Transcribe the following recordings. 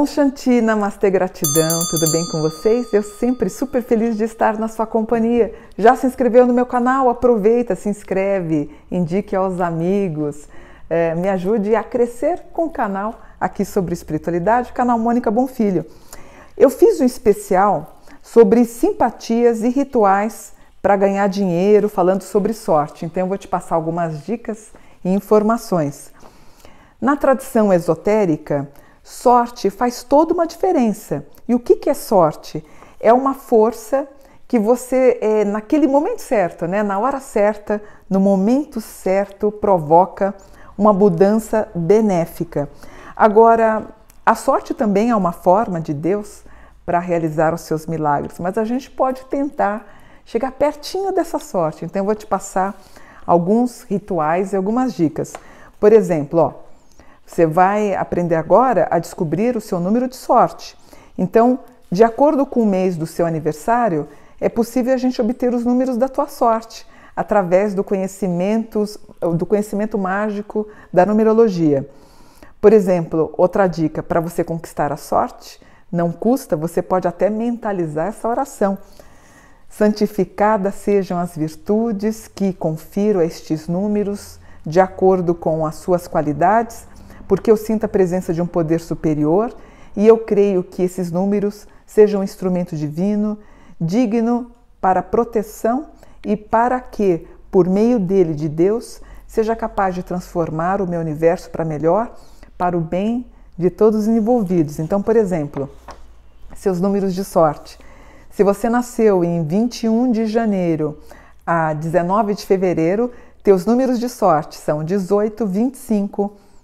Om Shanti, Namastê, gratidão, tudo bem com vocês? Eu sempre super feliz de estar na sua companhia. Já se inscreveu no meu canal? Aproveita, se inscreve, indique aos amigos, é, me ajude a crescer com o canal aqui sobre espiritualidade, canal Mônica Bonfilho. Eu fiz um especial sobre simpatias e rituais para ganhar dinheiro, falando sobre sorte. Então eu vou te passar algumas dicas e informações. Na tradição esotérica, Sorte faz toda uma diferença. E o que, que é sorte? É uma força que você, é, naquele momento certo, né, na hora certa, no momento certo, provoca uma mudança benéfica. Agora, a sorte também é uma forma de Deus para realizar os seus milagres, mas a gente pode tentar chegar pertinho dessa sorte. Então, eu vou te passar alguns rituais e algumas dicas. Por exemplo, ó, você vai aprender agora a descobrir o seu número de sorte. Então, de acordo com o mês do seu aniversário, é possível a gente obter os números da tua sorte através do conhecimento, do conhecimento mágico da numerologia. Por exemplo, outra dica para você conquistar a sorte, não custa, você pode até mentalizar essa oração. Santificadas sejam as virtudes que confiro a estes números, de acordo com as suas qualidades, porque eu sinto a presença de um poder superior e eu creio que esses números sejam um instrumento divino, digno para proteção e para que, por meio dele, de Deus, seja capaz de transformar o meu universo para melhor, para o bem de todos os envolvidos. Então, por exemplo, seus números de sorte. Se você nasceu em 21 de janeiro a 19 de fevereiro, teus números de sorte são 18, 25, 25.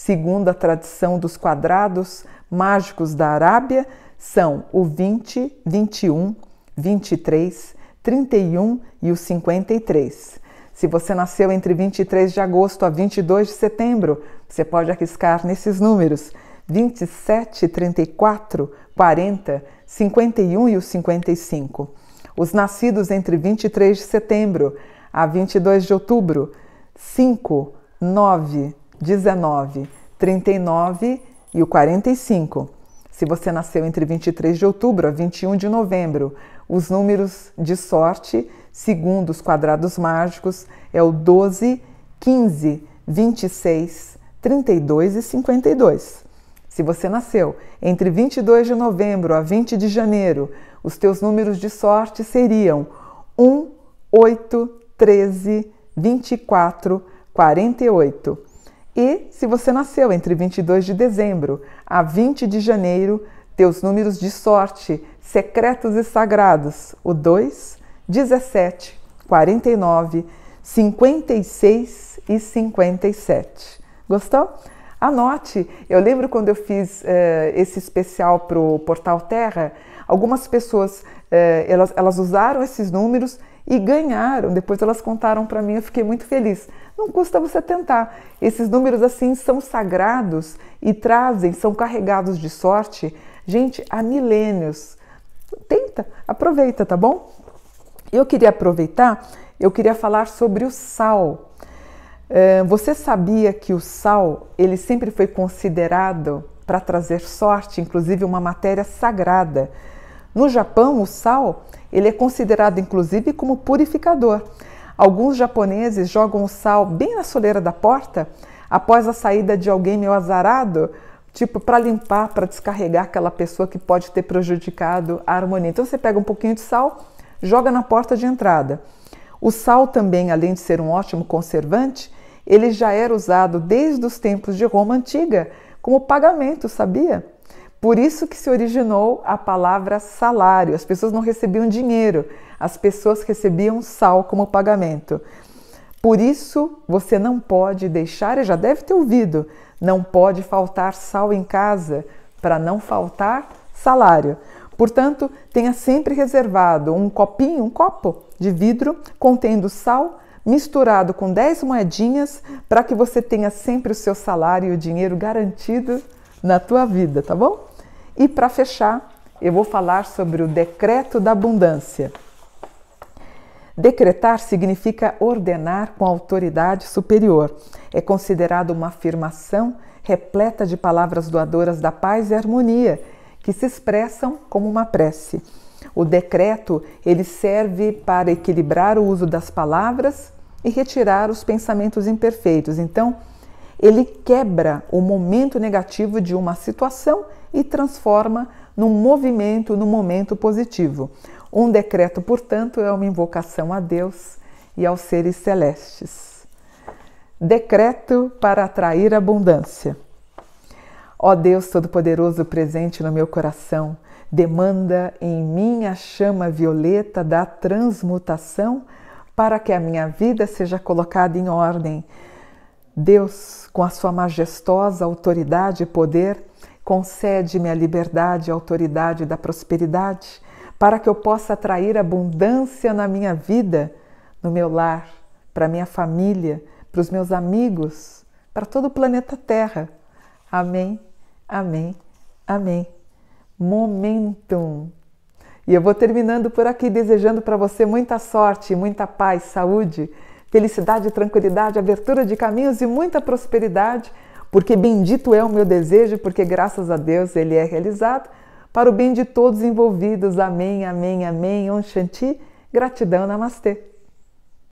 Segundo a tradição dos quadrados mágicos da Arábia, são o 20, 21, 23, 31 e o 53. Se você nasceu entre 23 de agosto a 22 de setembro, você pode arriscar nesses números: 27, 34, 40, 51 e o 55. Os nascidos entre 23 de setembro a 22 de outubro, 5, 9, 19, 39 e o 45. Se você nasceu entre 23 de outubro a 21 de novembro, os números de sorte, segundo os quadrados mágicos, é o 12, 15, 26, 32 e 52. Se você nasceu entre 22 de novembro a 20 de janeiro, os teus números de sorte seriam 1, 8, 13, 24, 48. E se você nasceu entre 22 de dezembro a 20 de janeiro, teus números de sorte, secretos e sagrados, o 2, 17, 49, 56 e 57. Gostou? Anote, eu lembro quando eu fiz uh, esse especial para o Portal Terra, algumas pessoas uh, elas, elas usaram esses números e ganharam. Depois elas contaram para mim, eu fiquei muito feliz. Não custa você tentar. Esses números assim são sagrados e trazem, são carregados de sorte, gente, há milênios. Tenta, aproveita, tá bom? Eu queria aproveitar, eu queria falar sobre o sal. É, você sabia que o sal ele sempre foi considerado para trazer sorte, inclusive uma matéria sagrada? No Japão, o sal ele é considerado inclusive como purificador. Alguns japoneses jogam o sal bem na soleira da porta após a saída de alguém meio azarado, tipo para limpar, para descarregar aquela pessoa que pode ter prejudicado a harmonia. Então você pega um pouquinho de sal, joga na porta de entrada. O sal também, além de ser um ótimo conservante, ele já era usado desde os tempos de Roma antiga como pagamento, sabia? Por isso que se originou a palavra salário. As pessoas não recebiam dinheiro, as pessoas recebiam sal como pagamento. Por isso, você não pode deixar, e já deve ter ouvido, não pode faltar sal em casa para não faltar salário. Portanto, tenha sempre reservado um copinho, um copo de vidro contendo sal misturado com 10 moedinhas para que você tenha sempre o seu salário e o dinheiro garantido na tua vida, tá bom? E para fechar, eu vou falar sobre o decreto da abundância. Decretar significa ordenar com autoridade superior. É considerado uma afirmação repleta de palavras doadoras da paz e harmonia, que se expressam como uma prece. O decreto, ele serve para equilibrar o uso das palavras e retirar os pensamentos imperfeitos. Então, ele quebra o momento negativo de uma situação e transforma num movimento, num momento positivo. Um decreto, portanto, é uma invocação a Deus e aos seres celestes. Decreto para atrair abundância. Ó Deus Todo-Poderoso presente no meu coração, demanda em mim a chama violeta da transmutação para que a minha vida seja colocada em ordem, Deus, com a sua majestosa autoridade e poder, concede-me a liberdade e autoridade da prosperidade, para que eu possa atrair abundância na minha vida, no meu lar, para minha família, para os meus amigos, para todo o planeta Terra. Amém, amém, amém. Momentum. E eu vou terminando por aqui desejando para você muita sorte, muita paz, saúde felicidade, tranquilidade, abertura de caminhos e muita prosperidade, porque bendito é o meu desejo, porque graças a Deus ele é realizado, para o bem de todos envolvidos. Amém, amém, amém. Om Shanti. Gratidão, namastê.